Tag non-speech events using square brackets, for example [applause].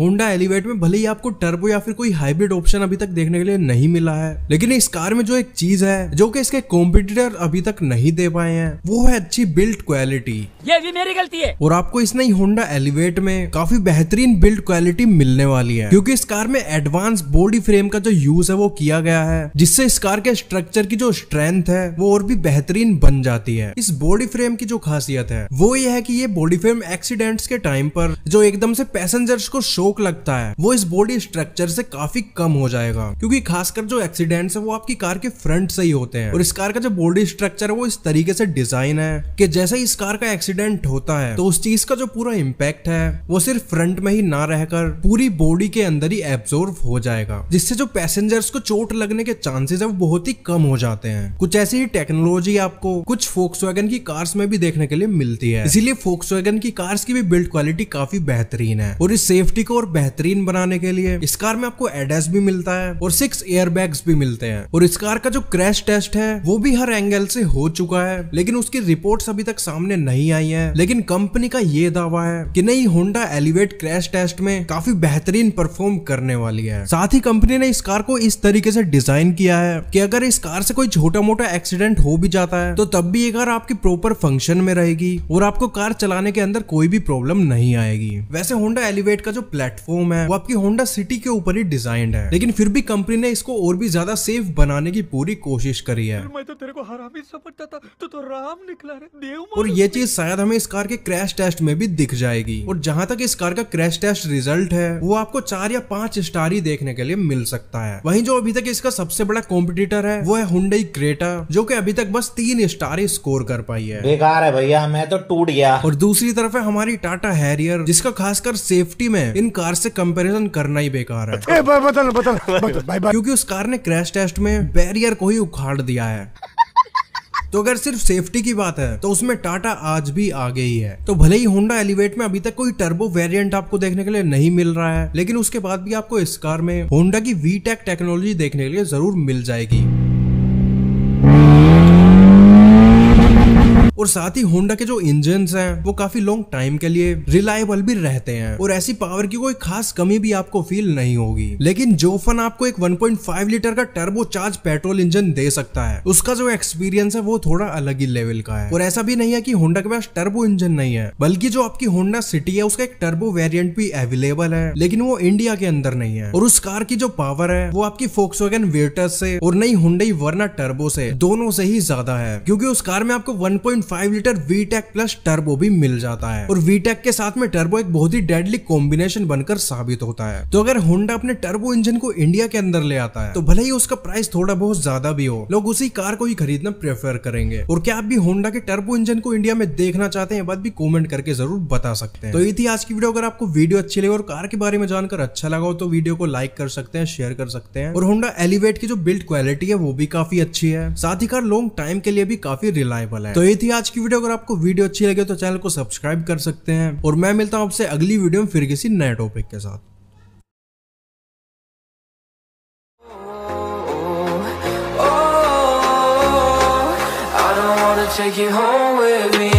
Honda elevate में भले ही आपको टर्बो या फिर कोई हाइब्रिड ऑप्शन अभी तक देखने के लिए नहीं मिला है लेकिन इस कार में जो एक चीज है जो कि इसके कॉम्पिटिटर अभी तक नहीं दे पाए हैं वो है अच्छी बिल्ड क्वालिटी ये भी मेरी गलती है और आपको इस नई होंडा एलिवेट में काफी बेहतरीन बिल्ड क्वालिटी मिलने वाली है क्यूँकी इस कार में एडवांस बॉडी फ्रेम का जो यूज है वो किया गया है जिससे इस कार के स्ट्रक्चर की जो स्ट्रेंथ है वो और भी बेहतरीन बन जाती है इस बॉडी फ्रेम की जो खासियत है वो ये है की ये बॉडी फ्रेम एक्सीडेंट्स के टाइम पर जो एकदम से पैसेंजर्स को शो स्ट्रोक लगता है वो इस बॉडी स्ट्रक्चर से काफी कम हो जाएगा क्योंकि खासकर जो एक्सीडेंट है वो आपकी कार के फ्रंट से ही होते हैं और इस कार का जो बॉडी स्ट्रक्चर है वो इस तरीके से डिजाइन है कि जैसे इस कार का एक्सीडेंट होता है तो उस चीज का जो पूरा इम्पैक्ट है वो सिर्फ फ्रंट में ही ना रहकर पूरी बॉडी के अंदर ही एब्सोर्व हो जाएगा जिससे जो पैसेंजर्स को चोट लगने के चांसेस है वो बहुत ही कम हो जाते हैं कुछ ऐसी ही टेक्नोलॉजी आपको कुछ फोक्स की कार्स में भी देखने के लिए मिलती है इसीलिए फोक्स की कार्स की भी बिल्ड क्वालिटी काफी बेहतरीन है और इस सेफ्टी को और बेहतरीन बनाने के लिए इस कार में आपको एडेस भी मिलता है और सिक्स एयर भी मिलते हैं और इस कार का जो क्रैश टेस्ट है वो भी हर एंगल से हो चुका है लेकिन उसकी रिपोर्ट अभी तक सामने नहीं आई है लेकिन कंपनी का ये दावा है की नई होंडा एलिवेट क्रैश टेस्ट में काफी बेहतरीन परफॉर्म करने वाली है साथ ही कंपनी ने इस कार को इस तरीके से डिजाइन किया है कि अगर इस कार से कोई छोटा मोटा एक्सीडेंट हो भी जाता है तो तब भी ये कार आपकी प्रॉपर फंक्शन में रहेगी और आपको कार चलाने के अंदर कोई भी प्रॉब्लम नहीं आएगी वैसे होंडा एलिवेट का जो प्लेट प्लेटफॉर्म है वो आपकी होंडा सिटी के ऊपर ही डिजाइन है लेकिन फिर भी कंपनी ने इसको और भी ज्यादा सेफ बनाने की पूरी कोशिश करी है मैं तो तेरे को हरामी समझता था तो, तो राम निकला देव और ये चीज शायद हमें इस कार के क्रैश टेस्ट में भी दिख जाएगी और जहाँ तक इस कार का क्रैश टेस्ट रिजल्ट है वो आपको चार या पांच स्टार ही देखने के लिए मिल सकता है वही जो अभी तक इसका सबसे बड़ा कॉम्पिटिटर है वो है हुडई क्रेटा जो की अभी तक बस तीन स्टार ही स्कोर कर पाई है बेकार है भैया मैं तो टूट गया और दूसरी तरफ है हमारी टाटा हैरियर जिसका खासकर सेफ्टी में इन कार से कंपैरिजन करना ही बेकार है बदल बदल [laughs] क्योंकि उस कार ने क्रैश टेस्ट में बैरियर को ही उखाड़ दिया है तो अगर सिर्फ सेफ्टी की बात है तो उसमें टाटा आज भी आगे ही है तो भले ही होंडा एलिवेट में अभी तक कोई टर्बो वेरिएंट आपको देखने के लिए नहीं मिल रहा है लेकिन उसके बाद भी आपको इस कार में होंडा की वीटेक टेक्नोलॉजी देखने के लिए जरूर मिल जाएगी और साथ ही होंडा के जो इंजन है वो काफी लॉन्ग टाइम के लिए रिलायबल भी रहते हैं और ऐसी पावर की कोई खास कमी भी आपको फील नहीं होगी लेकिन जोफन आपको एक 1.5 लीटर का टर्बो चार्ज पेट्रोल इंजन दे सकता है उसका जो एक्सपीरियंस है वो थोड़ा अलग ही लेवल का है और ऐसा भी नहीं है की होंडा के पास टर्बो इंजन नहीं है बल्कि जो आपकी होंडा सिटी है उसका एक टर्बो वेरियंट भी अवेलेबल है लेकिन वो इंडिया के अंदर नहीं है और उस कार की जो पावर है वो आपकी फोक्स वेटर्स से और नई हुडई वर्ना टर्बो से दोनों से ही ज्यादा है क्योंकि उस कार में आपको 1.5 five litre VTEC plus turbo भी मिल जाता है और वीटेक के साथ में टर्बो एक बहुत ही डेडली कॉम्बिनेशन बनकर साबित होता है तो अगर होंडा अपने टर्बो इंजन को इंडिया के अंदर ले आता है तो भले ही उसका प्राइस थोड़ा बहुत ज्यादा भी हो लोग उसी कार को ही खरीदना प्रेफर करेंगे और क्या आप भी होंडा के टर्बो इंजन को इंडिया में देखना चाहते हैं बात भी कॉमेंट करके जरूर बता सकते हैं तो ये थी आज की वीडियो अगर आपको वीडियो अच्छी लगे और कार के बारे में जानकर अच्छा लगा हो तो वीडियो को लाइक कर सकते हैं शेयर कर सकते हैं और होंडा एलिवेट की जो बिल्ड क्वालिटी है वो भी काफी अच्छी है साथ ही कार लॉन्ग टाइम के लिए भी काफी रिलायबल है तो ये थी आज आज की वीडियो अगर आपको वीडियो अच्छी लगे तो चैनल को सब्सक्राइब कर सकते हैं और मैं मिलता हूं आपसे अगली वीडियो में फिर किसी नए टॉपिक के साथ oh, oh, oh, take you home with me